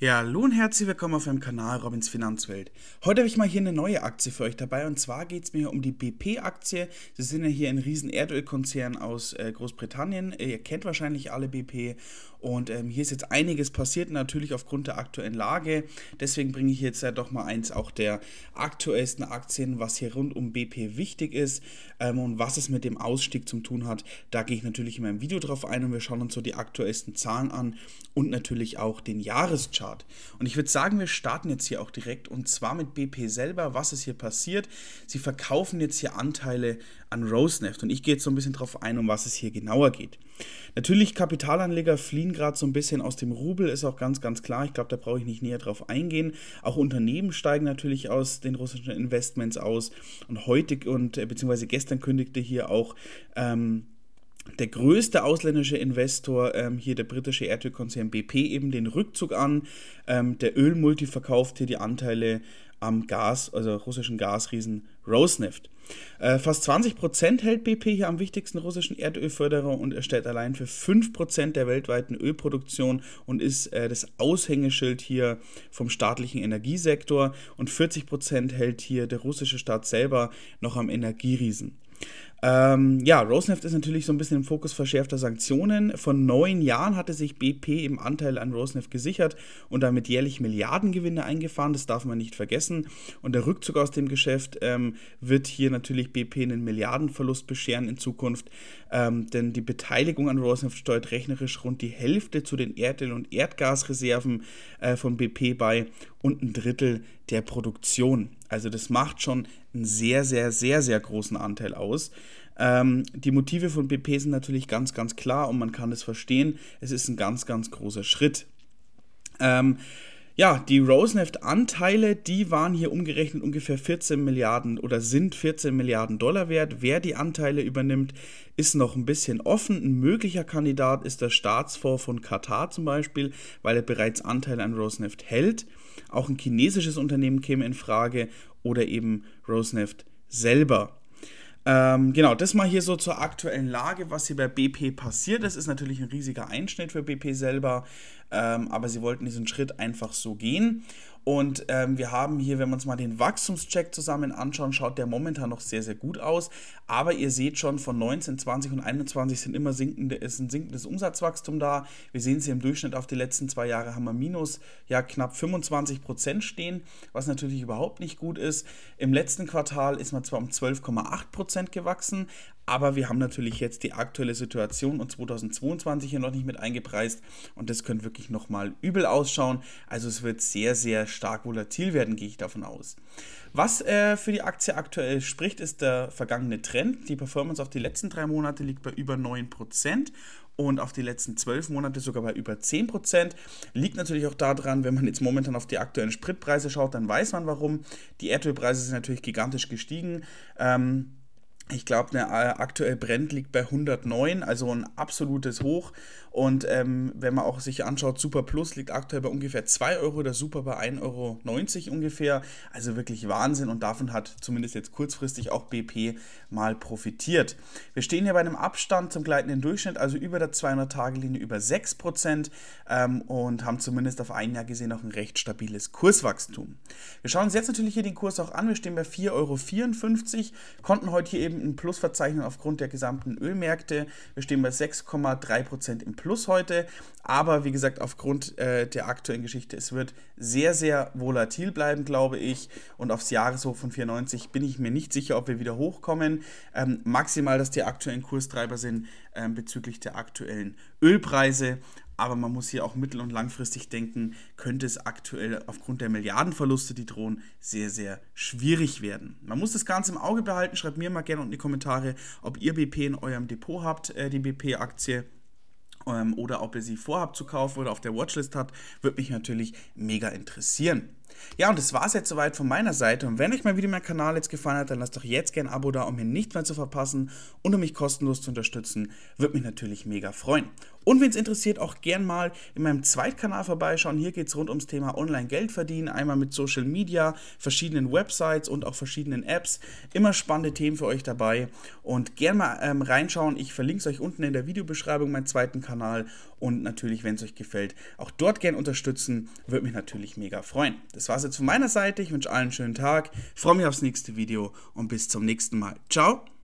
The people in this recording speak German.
Ja, hallo und herzlich willkommen auf meinem Kanal Robins Finanzwelt. Heute habe ich mal hier eine neue Aktie für euch dabei und zwar geht es mir um die BP-Aktie. Sie sind ja hier ein riesen Erdölkonzern aus äh, Großbritannien. Äh, ihr kennt wahrscheinlich alle BP und ähm, hier ist jetzt einiges passiert, natürlich aufgrund der aktuellen Lage. Deswegen bringe ich jetzt ja äh, doch mal eins auch der aktuellsten Aktien, was hier rund um BP wichtig ist ähm, und was es mit dem Ausstieg zu tun hat. Da gehe ich natürlich in meinem Video drauf ein und wir schauen uns so die aktuellsten Zahlen an und natürlich auch den Jahreschart Chart. Und ich würde sagen, wir starten jetzt hier auch direkt und zwar mit BP selber. Was ist hier passiert? Sie verkaufen jetzt hier Anteile an Rosneft und ich gehe jetzt so ein bisschen drauf ein, um was es hier genauer geht. Natürlich, Kapitalanleger fliehen gerade so ein bisschen aus dem Rubel, ist auch ganz, ganz klar. Ich glaube, da brauche ich nicht näher drauf eingehen. Auch Unternehmen steigen natürlich aus den russischen Investments aus und heute und äh, beziehungsweise gestern kündigte hier auch ähm, der größte ausländische Investor, ähm, hier der britische Erdölkonzern BP, eben den Rückzug an. Ähm, der Ölmulti verkauft hier die Anteile am Gas, also russischen Gasriesen Rosneft. Äh, fast 20% Prozent hält BP hier am wichtigsten russischen Erdölförderer und erstellt allein für 5% der weltweiten Ölproduktion und ist äh, das Aushängeschild hier vom staatlichen Energiesektor und 40% Prozent hält hier der russische Staat selber noch am Energieriesen. Ähm, ja, Roseneft ist natürlich so ein bisschen im Fokus verschärfter Sanktionen. Vor neun Jahren hatte sich BP im Anteil an Roseneft gesichert und damit jährlich Milliardengewinne eingefahren. Das darf man nicht vergessen. Und der Rückzug aus dem Geschäft ähm, wird hier natürlich BP einen Milliardenverlust bescheren in Zukunft, ähm, denn die Beteiligung an Roseneft steuert rechnerisch rund die Hälfte zu den Erdöl- und Erdgasreserven äh, von BP bei und ein Drittel der Produktion. Also das macht schon einen sehr, sehr, sehr, sehr großen Anteil aus. Ähm, die Motive von BP sind natürlich ganz, ganz klar und man kann es verstehen. Es ist ein ganz, ganz großer Schritt. Ähm, ja, die rosneft anteile die waren hier umgerechnet ungefähr 14 Milliarden oder sind 14 Milliarden Dollar wert. Wer die Anteile übernimmt, ist noch ein bisschen offen. Ein möglicher Kandidat ist der Staatsfonds von Katar zum Beispiel, weil er bereits Anteile an Rosneft hält. Auch ein chinesisches Unternehmen käme in Frage oder eben Rosneft selber. Ähm, genau, das mal hier so zur aktuellen Lage, was hier bei BP passiert Das ist natürlich ein riesiger Einschnitt für BP selber ähm, aber sie wollten diesen Schritt einfach so gehen. Und ähm, wir haben hier, wenn wir uns mal den Wachstumscheck zusammen anschauen, schaut der momentan noch sehr, sehr gut aus. Aber ihr seht schon, von 19, 20 und 21 sind immer sinkende, ist ein sinkendes Umsatzwachstum da. Wir sehen sie im Durchschnitt auf die letzten zwei Jahre haben wir minus ja knapp 25 Prozent stehen, was natürlich überhaupt nicht gut ist. Im letzten Quartal ist man zwar um 12,8 Prozent gewachsen, aber wir haben natürlich jetzt die aktuelle Situation und 2022 hier noch nicht mit eingepreist und das könnte wirklich nochmal übel ausschauen. Also es wird sehr, sehr stark volatil werden, gehe ich davon aus. Was äh, für die Aktie aktuell spricht, ist der vergangene Trend. Die Performance auf die letzten drei Monate liegt bei über 9% und auf die letzten zwölf Monate sogar bei über 10%. Liegt natürlich auch daran, wenn man jetzt momentan auf die aktuellen Spritpreise schaut, dann weiß man warum. Die Erdölpreise sind natürlich gigantisch gestiegen. Ähm, ich glaube, ne, der aktuell Brand liegt bei 109, also ein absolutes Hoch. Und ähm, wenn man auch sich anschaut, Super Plus liegt aktuell bei ungefähr 2 Euro, der Super bei 1,90 Euro ungefähr. Also wirklich Wahnsinn und davon hat zumindest jetzt kurzfristig auch BP mal profitiert. Wir stehen hier bei einem Abstand zum gleitenden Durchschnitt, also über der 200-Tage-Linie über 6% ähm, und haben zumindest auf ein Jahr gesehen auch ein recht stabiles Kurswachstum. Wir schauen uns jetzt natürlich hier den Kurs auch an. Wir stehen bei 4,54 Euro, konnten heute hier eben eben ein Plusverzeichnung aufgrund der gesamten Ölmärkte. Wir stehen bei 6,3% im Plus heute. Aber wie gesagt, aufgrund äh, der aktuellen Geschichte, es wird sehr, sehr volatil bleiben, glaube ich. Und aufs Jahreshoch von 94 bin ich mir nicht sicher, ob wir wieder hochkommen. Ähm, maximal, dass die aktuellen Kurstreiber sind ähm, bezüglich der aktuellen Ölpreise. Aber man muss hier auch mittel- und langfristig denken, könnte es aktuell aufgrund der Milliardenverluste, die drohen, sehr, sehr schwierig werden. Man muss das Ganze im Auge behalten. Schreibt mir mal gerne unten in die Kommentare, ob ihr BP in eurem Depot habt, äh, die BP-Aktie ähm, oder ob ihr sie vorhabt zu kaufen oder auf der Watchlist habt, würde mich natürlich mega interessieren. Ja, und das war es jetzt soweit von meiner Seite. Und wenn euch mal wieder mein Kanal jetzt gefallen hat, dann lasst doch jetzt gerne ein Abo da, um mir nichts mehr zu verpassen und um mich kostenlos zu unterstützen. Würde mich natürlich mega freuen. Und wenn es interessiert, auch gerne mal in meinem Zweitkanal vorbeischauen. Hier geht es rund ums Thema Online-Geld verdienen. Einmal mit Social Media, verschiedenen Websites und auch verschiedenen Apps. Immer spannende Themen für euch dabei. Und gerne mal ähm, reinschauen. Ich verlinke es euch unten in der Videobeschreibung, meinen zweiten Kanal und natürlich, wenn es euch gefällt, auch dort gern unterstützen. Würde mich natürlich mega freuen. Das war es jetzt von meiner Seite. Ich wünsche allen einen schönen Tag, freue mich aufs nächste Video und bis zum nächsten Mal. Ciao!